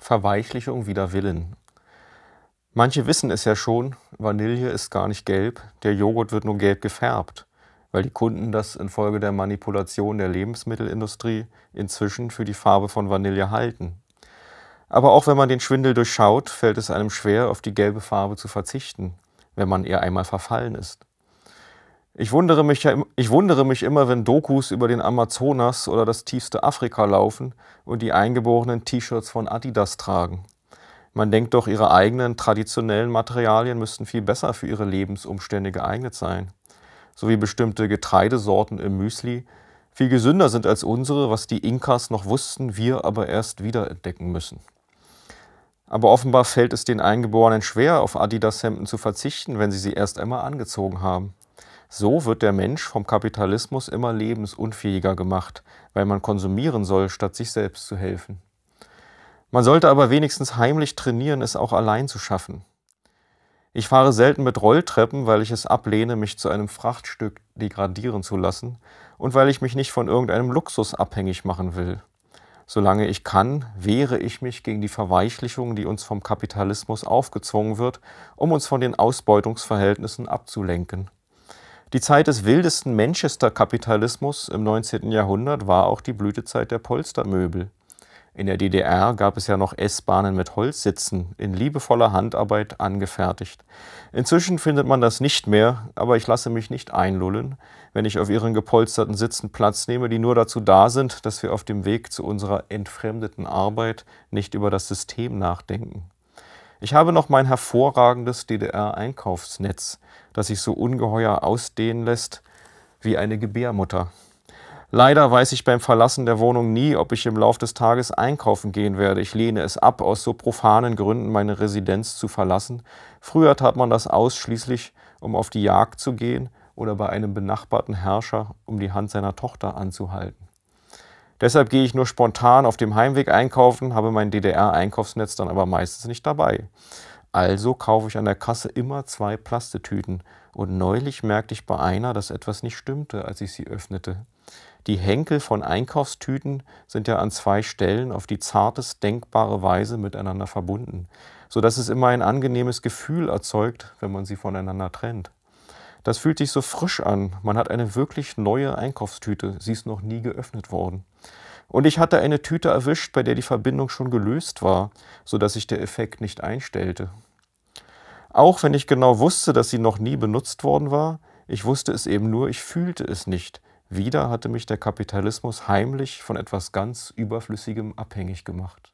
Verweichlichung wider Willen. Manche wissen es ja schon, Vanille ist gar nicht gelb, der Joghurt wird nur gelb gefärbt, weil die Kunden das infolge der Manipulation der Lebensmittelindustrie inzwischen für die Farbe von Vanille halten. Aber auch wenn man den Schwindel durchschaut, fällt es einem schwer, auf die gelbe Farbe zu verzichten, wenn man ihr einmal verfallen ist. Ich wundere, mich ja, ich wundere mich immer, wenn Dokus über den Amazonas oder das tiefste Afrika laufen und die Eingeborenen T-Shirts von Adidas tragen. Man denkt doch, ihre eigenen traditionellen Materialien müssten viel besser für ihre Lebensumstände geeignet sein. So wie bestimmte Getreidesorten im Müsli viel gesünder sind als unsere, was die Inkas noch wussten, wir aber erst wiederentdecken müssen. Aber offenbar fällt es den Eingeborenen schwer, auf Adidas-Hemden zu verzichten, wenn sie sie erst einmal angezogen haben. So wird der Mensch vom Kapitalismus immer lebensunfähiger gemacht, weil man konsumieren soll, statt sich selbst zu helfen. Man sollte aber wenigstens heimlich trainieren, es auch allein zu schaffen. Ich fahre selten mit Rolltreppen, weil ich es ablehne, mich zu einem Frachtstück degradieren zu lassen und weil ich mich nicht von irgendeinem Luxus abhängig machen will. Solange ich kann, wehre ich mich gegen die Verweichlichung, die uns vom Kapitalismus aufgezwungen wird, um uns von den Ausbeutungsverhältnissen abzulenken. Die Zeit des wildesten Manchester-Kapitalismus im 19. Jahrhundert war auch die Blütezeit der Polstermöbel. In der DDR gab es ja noch S-Bahnen mit Holzsitzen, in liebevoller Handarbeit angefertigt. Inzwischen findet man das nicht mehr, aber ich lasse mich nicht einlullen, wenn ich auf ihren gepolsterten Sitzen Platz nehme, die nur dazu da sind, dass wir auf dem Weg zu unserer entfremdeten Arbeit nicht über das System nachdenken. Ich habe noch mein hervorragendes DDR-Einkaufsnetz, das sich so ungeheuer ausdehnen lässt wie eine Gebärmutter. Leider weiß ich beim Verlassen der Wohnung nie, ob ich im Lauf des Tages einkaufen gehen werde. Ich lehne es ab, aus so profanen Gründen meine Residenz zu verlassen. Früher tat man das ausschließlich, um auf die Jagd zu gehen oder bei einem benachbarten Herrscher, um die Hand seiner Tochter anzuhalten. Deshalb gehe ich nur spontan auf dem Heimweg einkaufen, habe mein DDR-Einkaufsnetz dann aber meistens nicht dabei. Also kaufe ich an der Kasse immer zwei Plastetüten. Und neulich merkte ich bei einer, dass etwas nicht stimmte, als ich sie öffnete. Die Henkel von Einkaufstüten sind ja an zwei Stellen auf die zartest denkbare Weise miteinander verbunden, sodass es immer ein angenehmes Gefühl erzeugt, wenn man sie voneinander trennt. Das fühlt sich so frisch an. Man hat eine wirklich neue Einkaufstüte. Sie ist noch nie geöffnet worden. Und ich hatte eine Tüte erwischt, bei der die Verbindung schon gelöst war, sodass sich der Effekt nicht einstellte. Auch wenn ich genau wusste, dass sie noch nie benutzt worden war, ich wusste es eben nur, ich fühlte es nicht. Wieder hatte mich der Kapitalismus heimlich von etwas ganz Überflüssigem abhängig gemacht.